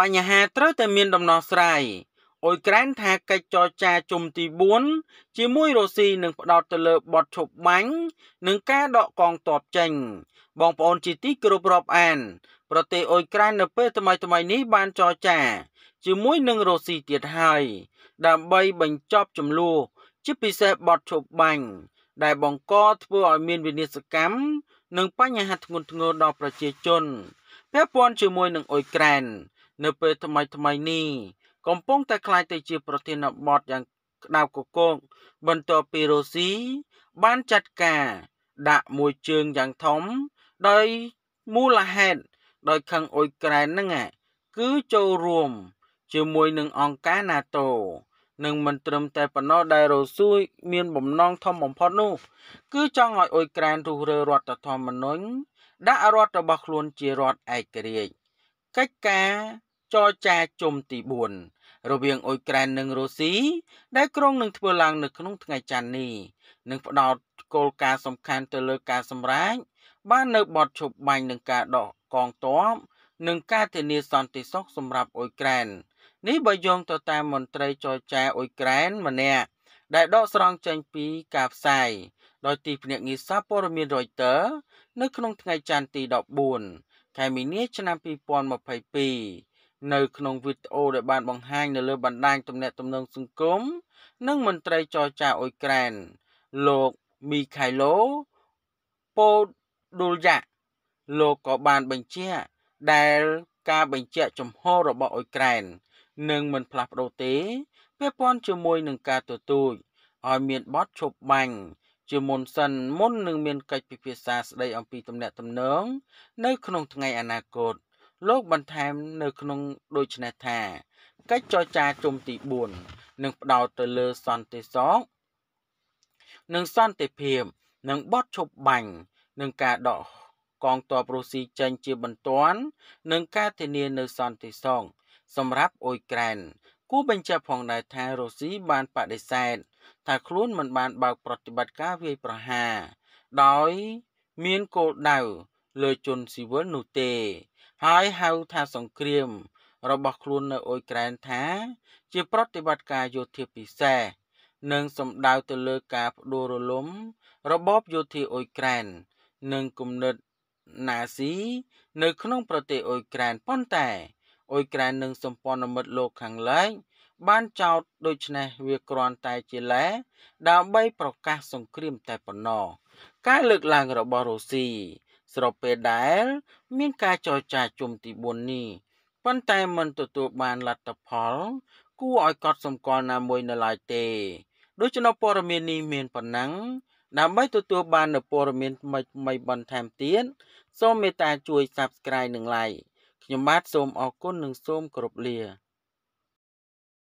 បញ្ហាត្រូវតែមានដំណោះស្រាយអ៊ុយក្រែនថាកិច្ចចរចាជុំទី4ជាមួយរុស្ស៊ីនឹងផ្ដោតទៅលើបទឈប់បាញ់និងការដកកងទ័ពចេញ បងប្អូនជាទីគោរពរាប់អាន ប្រទេសអ៊ុយក្រែននៅពេលថ្មីថ្មីនេះបានចរចាជាមួយនឹងរុស្ស៊ីទៀតហើយដើម្បីបញ្ចប់ចំនួនជាពិសេសបទឈប់បាញ់ដែលបង្កធ្វើឲ្យមានវិនាសកម្មនិងបញ្ហាធ្ងន់ធ្ងរដល់ប្រជាជនពាក់ព័ន្ធជាមួយនឹងអ៊ុយក្រែននៅពេលថ្មីថ្មីនេះកំពុងតែក្លាយទៅជាប្រធានបទយ៉ាងក្តៅគគកបន្ទាប់ពីរុស្ស៊ីបានចាត់ការ ដាក់មួយជើងយ៉ាងធំដោយមូលហេតុដោយខឹងអ៊ុយក្រែនហ្នឹងគឺចូលរួមជាមួយនឹងអង្គការ NATO នឹងមិនត្រឹមតែប៉ុណ្ណោះដែលរុស្ស៊ីមានបំណងធំបំផុតនោះគឺចង់ឲ្យអ៊ុយក្រែនរុះរើរដ្ឋធម្មនុញ្ញដាក់រដ្ឋរបស់ខ្លួនជារដ្ឋឯករាជ្យកិច្ចការចរចាជុំទី4រវាងអ៊ុយក្រែននិងរុស្ស៊ីដែលក្រុងនឹងធ្វើឡើងនៅក្នុងថ្ងៃច័ន្ទនេះនឹងផ្ដោតគោលការណ៍សំខាន់ទៅលើការសម្រេចបាននៅបទឈប់បាញ់នឹងការដកកងទ័ពនិងការធានាសន្តិសុខសម្រាប់អ៊ុយក្រែននេះបើយោងទៅតាមមន្ត្រីចរចាអ៊ុយក្រែនម្នាក់ដែលដកស្រង់ចេញពីការផ្សាយដោយទីភ្នាក់ងារសារព័ត៌មាន Reuters នៅក្នុងថ្ងៃច័ន្ទទី14ខែមីនា ឆ្នាំ2022នៅក្នុងវីដេអូដែលបានបង្ហាញនៅលើបណ្ដាញទំនាក់ទំនងសង្គមនិងមន្ត្រីចរចាអ៊ុយក្រែនលោកមីខាយឡូពូដូលយ៉ាលោកក៏បានបញ្ជាក់ដែលការបញ្ជាក់ចំហរបស់អ៊ុយក្រែននឹងមិនផ្លាស់ប្ដូរទេពាក់ព័ន្ធជាមួយនឹងការទទូចឲ្យមានបទឈប់បាញ់ជាមុនសិនមុននឹងមានកិច្ចពិភាក្សាស្ដី អំពីទំនាក់ទំនង នៅក្នុងថ្ងៃអនាគត។លោកបន្ថែមនៅក្នុងដូចនេះថាកិច្ចចរចាជុំទី4នឹងផ្ដោតទៅលើសន្តិសុខនិងសន្តិភាពនិងបទឈប់បាញ់និងការដកកងទ័ពរុស្ស៊ីចេញជាបន្ទាន់និងការធានានៅសន្តិសុខសម្រាប់អ៊ុយក្រែនគូបញ្ជាក់ផងដែរថារុស្ស៊ីបានបដិសេធថាខ្លួនមិនបានបើក ប្រតិបត្តិការវាយប្រហារដោយ មានគោលដៅលើជនស៊ីវិលនោះទេហើយហៅថាសង្គ្រាម របស់ខ្លួននៅអ៊ុយក្រែនថា ជាប្រតិបត្តិការយោធាពិសេស និងសម្ដៅទៅលើការបដិរលំរបបយោធាអ៊ុយក្រែននិងគំនិតណាស៊ីនៅក្នុងប្រទេសអ៊ុយក្រែនប៉ុន្តែអ៊ុយក្រែននិងសម្ព័ន្ធមិត្តលោកខាងលិចបានចោទដូច្នេះវាគ្រាន់តែជាលែដើម្បីប្រកាសសង្គ្រាមតែប៉ុណ្ណោះការលើកឡើងរបស់រុស្ស៊ីស្របពេលដែល មានការចរចាជុំទី4នេះប៉ុន្តែមិនទទួលបានលទ្ធផល គួរឲ្យកត់សម្គាល់ណាមួយនៅឡើយទេដូច្នោះព័ត៌មាននេះមានប៉ុណ្ណឹងដើម្បីទទួលបាននូវព័ត៌មានថ្មីថ្មីបន្ថែមទៀតសូមមេត្តាជួយ Subscribe និង Like ខ្ញុំបាទសូមអរគុណនិងសូមគោរពលា